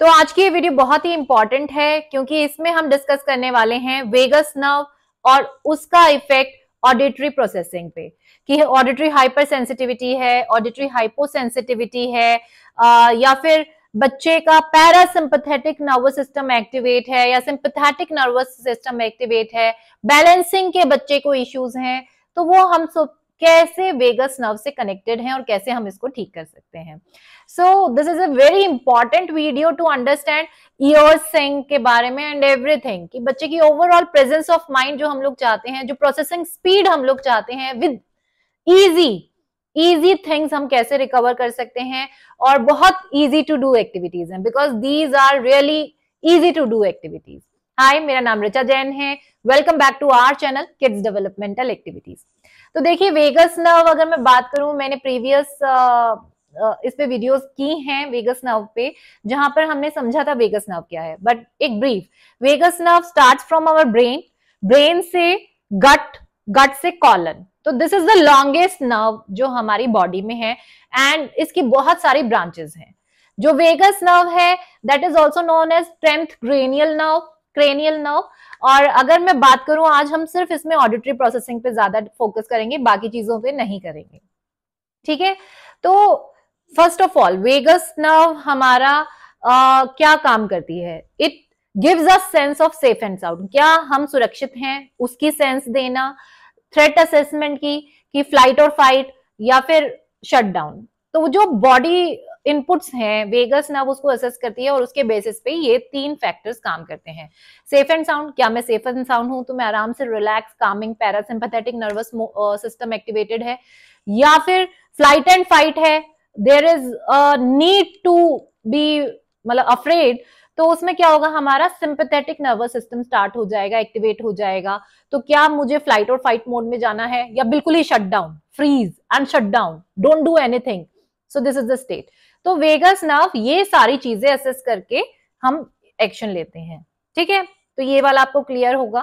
तो आज की ये वीडियो बहुत ही इंपॉर्टेंट है क्योंकि इसमें हम डिस्कस करने वाले हैं वेगस नर्व और उसका इफेक्ट ऑडिटरी प्रोसेसिंग पे कि ऑडिटरी हाइपर सेंसिटिविटी है ऑडिटरी हाइपोसेंसिटिविटी है आ, या फिर बच्चे का पैरासिम्पथेटिक नर्वस सिस्टम एक्टिवेट है या सिंपथेटिक नर्वस सिस्टम एक्टिवेट है बैलेंसिंग के बच्चे को इश्यूज हैं तो वो हम सब कैसे वेगस नर्व से कनेक्टेड है और कैसे हम इसको ठीक कर सकते हैं so this is a very important video to understand ear सेंग के बारे में एंड एवरीथिंग कि बच्चे की ओवरऑल प्रेजेंस ऑफ माइंड जो हम लोग चाहते हैं जो प्रोसेसिंग स्पीड हम लोग चाहते हैं विद ईजी इजी थिंग्स हम कैसे रिकवर कर सकते हैं और बहुत ईजी टू डू एक्टिविटीज हैं because these are really easy to do activities hi मेरा नाम रिचा जैन है welcome back to our channel kids developmental activities तो देखिए वेगस नर्व अगर मैं बात करूं मैंने प्रीवियस इस पे वीडियोस की हैं वेगस नर्व पे जहां पर हमने समझा था वेगस नर्व क्या है बट एक brief vagus nerve starts from our brain brain से गट गट से कॉलन तो this is the longest nerve जो हमारी बॉडी में है एंड इसकी बहुत सारी ब्रांचेस हैं जो वेगस नर्व है that is also known as tenth cranial nerve cranial nerve और अगर मैं बात करूं आज हम सिर्फ इसमें ऑडिटरी प्रोसेसिंग पे ज्यादा फोकस करेंगे बाकी चीजों पे नहीं करेंगे ठीक है तो first of all vagus nerve हमारा आ, क्या काम करती है it gives us sense of safe and sound क्या हम सुरक्षित हैं उसकी सेंस देना थ्रेट असेसमेंट की कि फ्लाइट और फाइट या फिर शट डाउन तो जो बॉडी इनपुट्स हैं वेगस ना उसको असेस करती है और उसके बेसिस पे ये तीन फैक्टर्स काम करते हैं सेफ एंड साउंड क्या मैं सेफ एंड साउंड हूं तो मैं आराम से relax calming parasympathetic nervous system activated है या फिर फ्लाइट एंड फाइट है there is need to be मतलब अफ्रेड तो उसमें क्या होगा हमारा सिंपथेटिक नर्वस सिस्टम स्टार्ट हो जाएगा एक्टिवेट हो जाएगा तो क्या मुझे फ्लाइट और फाइट मोड में जाना है या बिल्कुल ही shut down freeze and shut down don't do anything so this is the state तो वेगस नर्व ये सारी चीजें असेस करके हम एक्शन लेते हैं ठीक है तो ये वाला आपको क्लियर होगा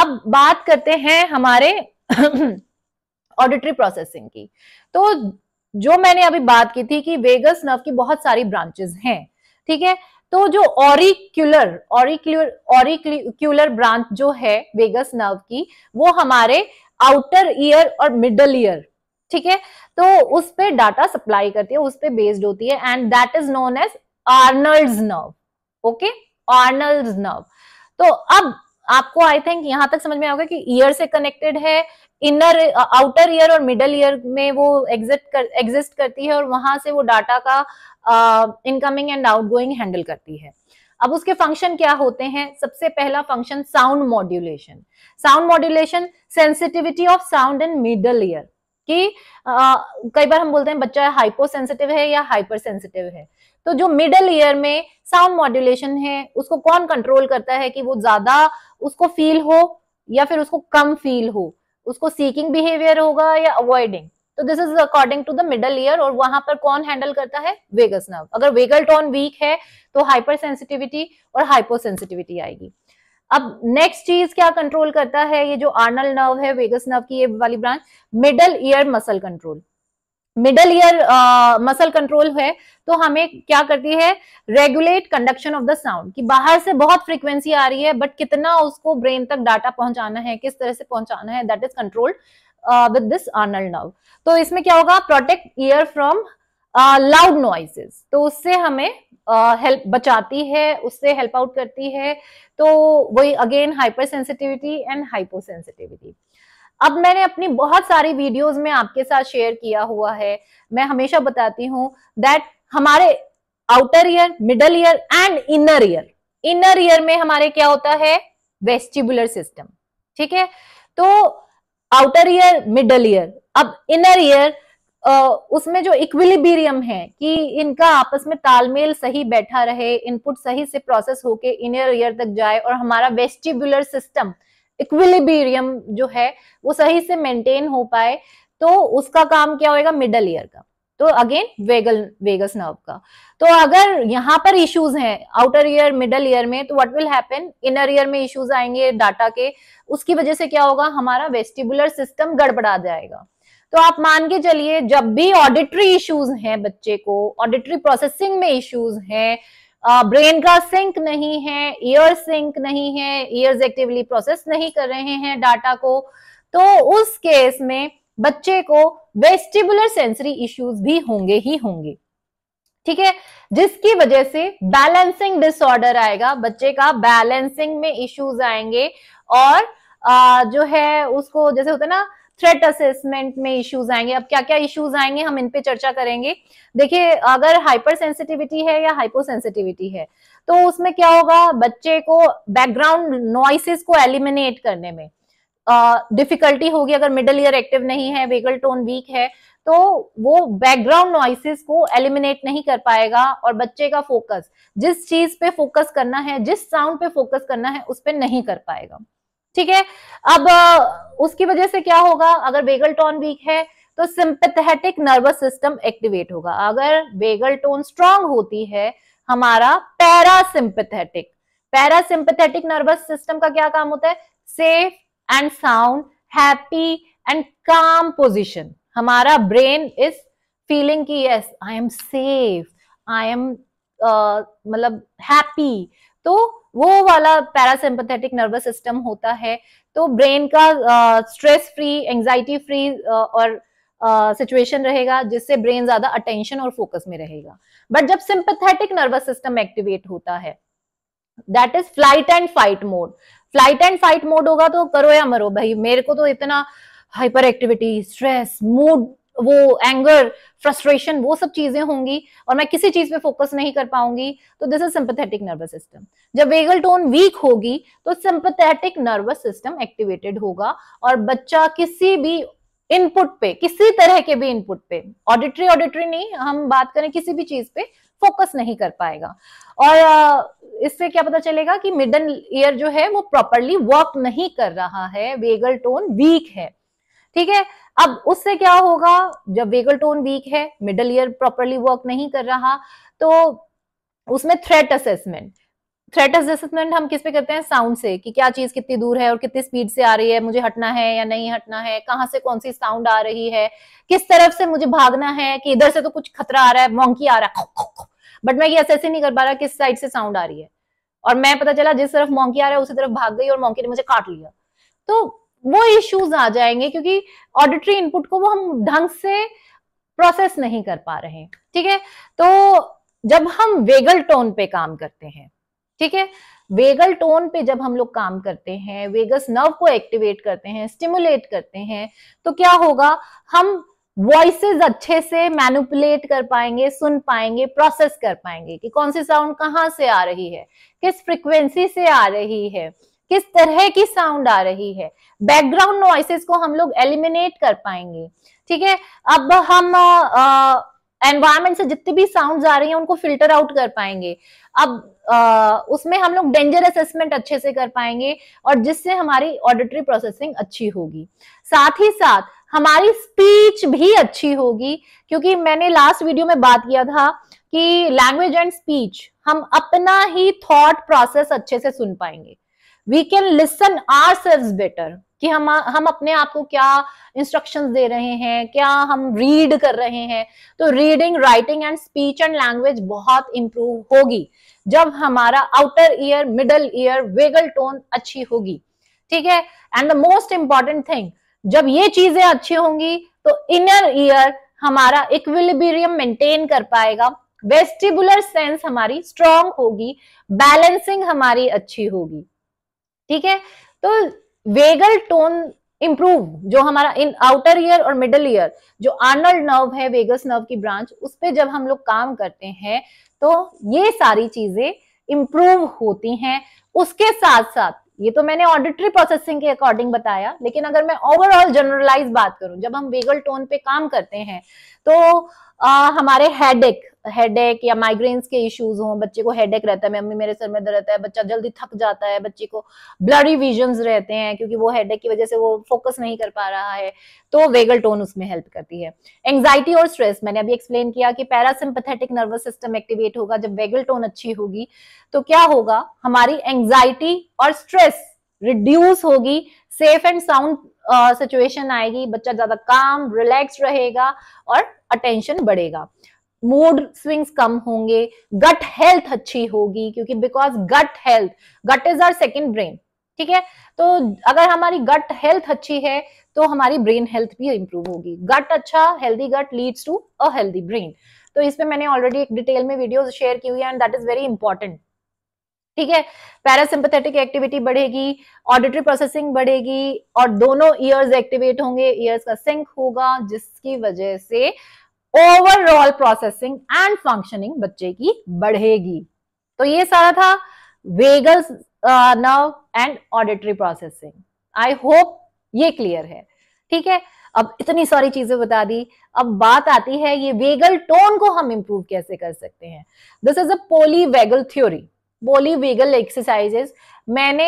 अब बात करते हैं हमारे ऑडिटरी प्रोसेसिंग की तो जो मैंने अभी बात की थी कि वेगस नर्व की बहुत सारी ब्रांचेस हैं ठीक है तो जो ऑरिक्यूलर ऑरिक्यूलर ऑरिक्यूलर ब्रांच जो है वेगस नर्व की वो हमारे आउटर ईयर और मिडल ईयर ठीक है तो उस पर डाटा सप्लाई करती है उस पर बेस्ड होती है and that is known as Arnold nerve okay Arnold nerve तो अब आपको आई थिंक यहां तक समझ में आएगा कि ईयर से कनेक्टेड है इनर आउटर ईयर और मिडल ईयर में वो एग्जिट कर एग्जिस्ट करती है और वहां से वो डाटा का इनकमिंग एंड आउटगोइंग हैंडल करती है अब उसके फंक्शन क्या होते हैं सबसे पहला function sound modulation sound modulation sensitivity of sound and middle ear कि कई बार हम बोलते हैं बच्चा हाइपोसेंसिटिव है या हाइपर सेंसिटिव है तो जो मिडल ईयर में साउंड मॉड्यूलेशन है उसको कौन कंट्रोल करता है कि वो ज्यादा उसको फील हो या फिर उसको कम फील हो उसको सीकिंग बिहेवियर होगा या अवॉइडिंग तो this is according to the middle ear और वहां पर कौन हैंडल करता है वेगस नर्व अगर वेगल टोन वीक है तो हाइपर सेंसिटिविटी और हाइपो सेंसिटिविटी आएगी अब नेक्स्ट चीज क्या कंट्रोल करता है ये जो आर्नल नर्व है वेगस नर्व की ये वाली branch middle ear muscle control middle ear muscle control है तो हमें क्या करती है regulate conduction of the sound कि बाहर से बहुत फ्रीक्वेंसी आ रही है बट कितना उसको ब्रेन तक डाटा पहुंचाना है किस तरह से पहुंचाना है that is controlled with this Arnold nerve तो इसमें क्या होगा protect ear from loud noises तो उससे हमें हेल्प बचाती है उससे हेल्प आउट करती है तो वही again hyper sensitivity and hypo sensitivity अब मैंने अपनी बहुत सारी वीडियोस में आपके साथ शेयर किया हुआ है मैं हमेशा बताती हूँ दैट हमारे outer ear middle ear and inner ear inner ear में हमारे क्या होता है वेस्टिबुलर सिस्टम ठीक है तो आउटर ईयर मिडल ईयर अब इनर ईयर उसमें जो इक्विलिबीरियम है कि इनका आपस में तालमेल सही बैठा रहे इनपुट सही से प्रोसेस होके इनर ईयर तक जाए और हमारा वेस्टिबुलर सिस्टम इक्विलिबीरियम जो है वो सही से मेंटेन हो पाए तो उसका काम क्या होएगा मिडल ईयर का तो अगेन वेगल वेगस नर्व का तो अगर यहाँ पर इश्यूज हैं आउटर ईयर मिडल ईयर में तो what will happen inner ear में इश्यूज आएंगे डाटा के उसकी वजह से क्या होगा हमारा वेस्टिबुलर सिस्टम गड़बड़ा जाएगा तो आप मान के चलिए जब भी ऑडिटरी इश्यूज हैं बच्चे को ऑडिटरी प्रोसेसिंग में इश्यूज हैं ब्रेन का सिंक नहीं है ईयर सिंक नहीं है ईयर्स एक्टिवली प्रोसेस नहीं कर रहे हैं डाटा को तो उस केस में बच्चे को वेस्टिबुलर सेंसरी इश्यूज भी होंगे ही होंगे ठीक है जिसकी वजह से बैलेंसिंग डिसऑर्डर आएगा बच्चे का बैलेंसिंग में इश्यूज आएंगे और आ, जो है उसको जैसे होता है ना थ्रेट असेसमेंट में इश्यूज आएंगे अब क्या क्या इश्यूज आएंगे हम इन पे चर्चा करेंगे देखिए अगर हाइपर सेंसिटिविटी है या हाइपो सेंसिटिविटी है तो उसमें क्या होगा बच्चे को बैकग्राउंड नॉइसिस को एलिमिनेट करने में डिफिकल्टी होगी अगर मिडल ईयर एक्टिव नहीं है वेगल टोन वीक है तो वो बैकग्राउंड नॉइसेस को एलिमिनेट नहीं कर पाएगा और बच्चे का फोकस जिस चीज पे फोकस करना है जिस साउंड पे फोकस करना है उस पर नहीं कर पाएगा ठीक है अब उसकी वजह से क्या होगा अगर बेगल टोन वीक है तो सिंपथेटिक नर्वस सिस्टम एक्टिवेट होगा अगर बेगल टोन स्ट्रांग होती है हमारा पैरासिम्पथेटिक पैरासिम्पथेटिक नर्वस सिस्टम का क्या काम होता है safe and sound happy and calm position हमारा ब्रेन इज फीलिंग की yes I am safe I am मतलब हैप्पी तो वो वाला पैरासिम्पथेटिक नर्वस सिस्टम होता है तो ब्रेन का स्ट्रेस फ्री एंजाइटी फ्री और सिचुएशन uh, रहेगा जिससे ब्रेन ज्यादा अटेंशन और फोकस में रहेगा बट जब सिंपथेटिक नर्वस सिस्टम एक्टिवेट होता है that is flight and fight mode flight and fight mode होगा तो करो या मरो भाई मेरे को तो इतना हाइपर एक्टिविटी स्ट्रेस मूड वो एंगर फ्रस्ट्रेशन वो सब चीजें होंगी और मैं किसी चीज पे फोकस नहीं कर पाऊंगी तो this is sympathetic nervous system जब वेगल टोन वीक होगी तो सिंपथेटिक नर्वस सिस्टम एक्टिवेटेड होगा और बच्चा किसी भी इनपुट पे किसी तरह के भी इनपुट पे ऑडिटरी ऑडिटरी नहीं हम बात करें किसी भी चीज पे फोकस नहीं कर पाएगा और इससे क्या पता चलेगा कि मिडन ईयर जो है वो प्रॉपरली वर्क नहीं कर रहा है वेगल टोन वीक है ठीक है अब उससे क्या होगा जब वेगल टोन वीक है मिडल ईयर प्रॉपरली वर्क नहीं कर रहा तो उसमें थ्रेट असेसमेंट थ्रेट असेसमेंट हम किस पे करते हैं साउंड से कि क्या चीज कितनी दूर है और कितनी स्पीड से आ रही है मुझे हटना है या नहीं हटना है कहां से कौन सी साउंड आ रही है किस तरफ से मुझे भागना है कि इधर से तो कुछ खतरा आ रहा है मोंकी आ रहा है बट मैं ये असेस ही नहीं कर पा रहा किस साइड से साउंड आ रही है और मैं पता चला जिस तरफ मोंकी आ रहा है उसी तरफ भाग गई और मोंकी ने मुझे काट लिया तो वो इश्यूज आ जाएंगे क्योंकि ऑडिटरी इनपुट को वो हम ढंग से प्रोसेस नहीं कर पा रहे ठीक है तो जब हम वेगल टोन पे काम करते हैं ठीक है वेगल टोन पे जब हम लोग काम करते हैं वेगस नर्व को एक्टिवेट करते हैं स्टिमुलेट करते हैं तो क्या होगा हम वॉइसेस अच्छे से मैनुपुलेट कर पाएंगे सुन पाएंगे प्रोसेस कर पाएंगे कि कौन सी साउंड कहाँ से आ रही है किस फ्रिक्वेंसी से आ रही है किस तरह की साउंड आ रही है बैकग्राउंड नॉइसेस को हम लोग एलिमिनेट कर पाएंगे ठीक है अब हम एनवायरमेंट से जितनी भी साउंड आ रही है उनको फिल्टर आउट कर पाएंगे अब आ, उसमें हम लोग डेंजर असेसमेंट अच्छे से कर पाएंगे और जिससे हमारी ऑडिटरी प्रोसेसिंग अच्छी होगी साथ ही साथ हमारी स्पीच भी अच्छी होगी क्योंकि मैंने लास्ट वीडियो में बात किया था कि लैंग्वेज एंड स्पीच हम अपना ही थॉट प्रोसेस अच्छे से सुन पाएंगे we can listen ourselves better कि हम हम अपने आप को क्या इंस्ट्रक्शन दे रहे हैं क्या हम रीड कर रहे हैं तो reading writing and speech and language बहुत इंप्रूव होगी जब हमारा outer ear middle ear vagal tone अच्छी होगी ठीक है and the most important thing जब ये चीजें अच्छी होंगी तो इनर ईयर हमारा इक्विलिबीरियम मेंटेन कर पाएगा वेस्टिबुलर सेंस हमारी स्ट्रांग होगी बैलेंसिंग हमारी अच्छी होगी ठीक है तो वेगल टोन इंप्रूव जो हमारा इन आउटर ईयर और मिडल ईयर जो आर्नल्ड नर्व है वेगस नर्व की ब्रांच उस पर जब हम लोग काम करते हैं तो ये सारी चीजें इंप्रूव होती हैं उसके साथ साथ ये तो मैंने ऑडिटरी प्रोसेसिंग के अकॉर्डिंग बताया लेकिन अगर मैं ओवरऑल जनरलाइज बात करूं जब हम वेगल टोन पे काम करते हैं तो आ, हमारे हेडेक हेडेक या माइग्रेन्स के इश्यूज हों बच्चे को हेडेक रहता है मम्मी मेरे सर में दर्द रहता है बच्चा जल्दी थक जाता है बच्चे को ब्लडी विजन्स रहते हैं क्योंकि वो हेडेक की वजह से वो फोकस नहीं कर पा रहा है तो वेगल टोन उसमें हेल्प करती है एंग्जाइटी और स्ट्रेस मैंने अभी एक्सप्लेन किया कि पैरासिम्पथेटिक नर्वस सिस्टम एक्टिवेट होगा जब वेगल टोन अच्छी होगी तो क्या होगा हमारी एंग्जाइटी और स्ट्रेस रिड्यूस होगी सेफ एंड साउंड सिचुएशन आएगी बच्चा ज्यादा काम रिलैक्स रहेगा और अटेंशन बढ़ेगा मूड स्विंग्स कम होंगे गट हेल्थ अच्छी होगी क्योंकि because gut health gut is our second brain ठीक है तो अगर हमारी गट हेल्थ अच्छी है तो हमारी ब्रेन हेल्थ भी इंप्रूव होगी गट अच्छा healthy gut leads to a healthy brain तो इस पे मैंने ऑलरेडी एक डिटेल में वीडियोस शेयर की हुई है and that is very important ठीक है पैरासिम्पथेटिक एक्टिविटी बढ़ेगी ऑडिटरी प्रोसेसिंग बढ़ेगी और दोनों ईयर्स एक्टिवेट होंगे ईयर्स का सिंक होगा जिसकी वजह से ओवरऑल प्रोसेसिंग एंड फंक्शनिंग बच्चे की बढ़ेगी तो ये सारा था vagal nerve and auditory processing I hope ये क्लियर है ठीक है अब इतनी सारी चीजें बता दी अब बात आती है ये वेगल टोन को हम इंप्रूव कैसे कर सकते हैं this is a poly vagal theory poly vagal exercises मैंने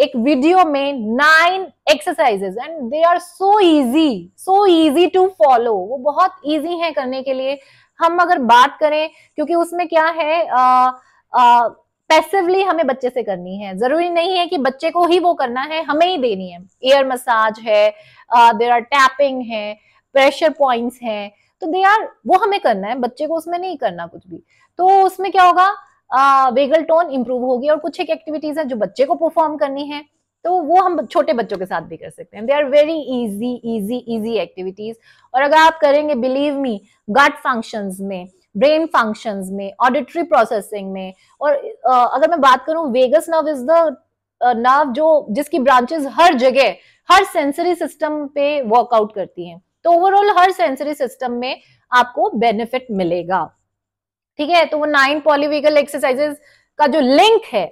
एक वीडियो में nine exercises and they are so easy so easy to follow वो बहुत इजी है करने के लिए हम अगर बात करें क्योंकि उसमें क्या है पैसिवली हमें बच्चे से करनी है जरूरी नहीं है कि बच्चे को ही वो करना है हमें ही देनी है एयर मसाज है देर आर टैपिंग है प्रेशर पॉइंट्स हैं तो दे आर वो हमें करना है बच्चे को उसमें नहीं करना कुछ भी तो उसमें क्या होगा वेगल टोन इंप्रूव होगी और कुछ एक एक्टिविटीज है जो बच्चे को परफॉर्म करनी है तो वो हम छोटे बच्चों के साथ भी कर सकते हैं they are very easy easy easy activities और अगर आप करेंगे बिलीव मी गट फंक्शंस में ब्रेन फंक्शंस में ऑडिटरी प्रोसेसिंग में और अगर मैं बात करूं vagus nerve is the nerve जो जिसकी ब्रांचेस हर जगह हर सेंसरी सिस्टम पे वर्कआउट करती हैं तो ओवरऑल हर सेंसरी सिस्टम में आपको बेनिफिट मिलेगा ठीक है तो वो नाइन पॉलीविकल एक्सरसाइजेस का जो लिंक है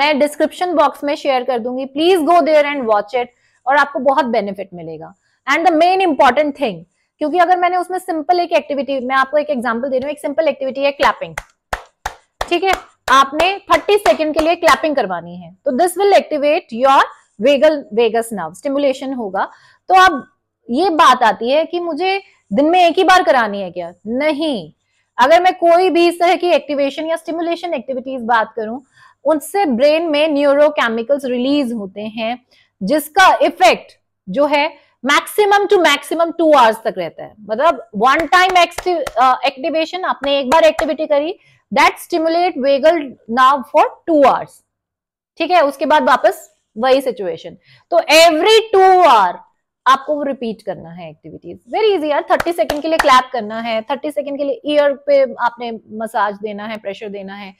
मैं डिस्क्रिप्शन बॉक्स में शेयर कर दूंगी please go there and watch it और आपको बहुत बेनिफिट मिलेगा and the main important thing क्योंकि अगर मैंने उसमें सिंपल एक एक्टिविटी मैं आपको एक एग्जाम्पल दे रही हूँ एक सिंपल एक्टिविटी है क्लैपिंग ठीक है आपने 30 सेकंड के लिए क्लैपिंग करवानी है तो this will activate your vagal vagus nerve stimulation होगा तो अब ये बात आती है कि मुझे दिन में एक ही बार करानी है क्या नहीं अगर मैं कोई भी इस तरह की एक्टिवेशन या स्टिमुलेशन एक्टिविटीज बात करूं उनसे ब्रेन में न्यूरोकेमिकल्स रिलीज होते हैं जिसका इफेक्ट जो है maximum two maximum two hours तक रहता है मतलब वन टाइम एक्टिवेशन आपने एक बार एक्टिविटी करी that stimulate vagal nerve for two hours ठीक है उसके बाद वापस वही सिचुएशन तो एवरी टू आवर आपको वो रिपीट करना है एक्टिविटीज वेरी इजी यार थर्टी सेकंड के लिए क्लैप करना है थर्टी सेकंड के लिए ईयर पे आपने मसाज देना है प्रेशर देना है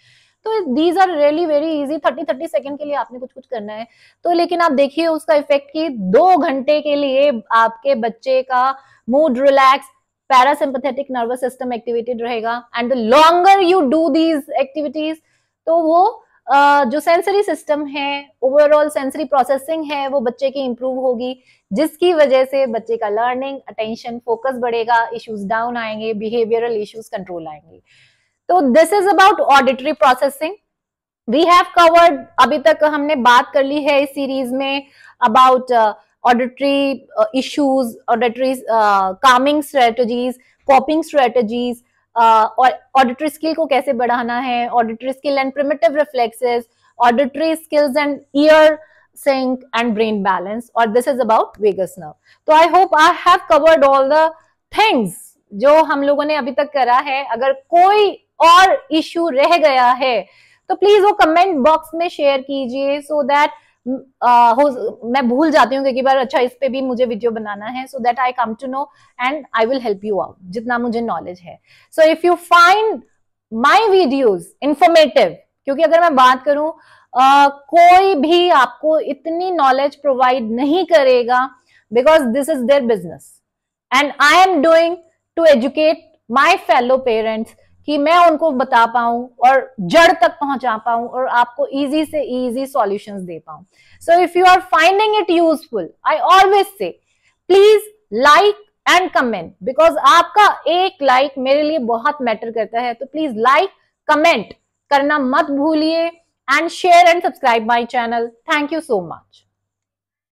तो these are really very easy 30 30 second के लिए आपने कुछ कुछ करना है तो लेकिन आप देखिए उसका इफेक्ट कि दो घंटे के लिए आपके बच्चे का mood relax parasympathetic nervous system activated रहेगा and the longer you do these activities तो वो Uh, जो सेंसरी सिस्टम है ओवरऑल सेंसरी प्रोसेसिंग है वो बच्चे की इम्प्रूव होगी जिसकी वजह से बच्चे का लर्निंग अटेंशन फोकस बढ़ेगा इश्यूज डाउन आएंगे बिहेवियरल इश्यूज कंट्रोल आएंगे तो this is about auditory processing we have covered अभी तक हमने बात कर ली है इस सीरीज में about auditory issues auditory calming strategies coping strategies और ऑडिटरी स्किल को कैसे बढ़ाना है auditory skill and primitive reflexes auditory skills and ear sync and brain balance or this is about vagus nerve तो I hope I have covered all the things जो हम लोगों ने अभी तक करा है अगर कोई और इश्यू रह गया है तो प्लीज वो कमेंट बॉक्स में शेयर कीजिए सो दैट मैं भूल जाती हूँ कई बार अच्छा इस पे भी मुझे वीडियो बनाना है so that I come to know and I will help you out जितना मुझे नॉलेज है so if you find my videos informative क्योंकि अगर मैं बात करूं कोई भी आपको इतनी नॉलेज प्रोवाइड नहीं करेगा because this is their business and I am doing to educate my fellow parents कि मैं उनको बता पाऊं और जड़ तक पहुंचा पाऊं और आपको इजी से इजी सॉल्यूशंस दे पाऊं so if you are finding it useful I always say please like and comment because आपका एक लाइक like मेरे लिए बहुत मैटर करता है तो प्लीज लाइक कमेंट करना मत भूलिए and share and subscribe my channel. Thank you so much.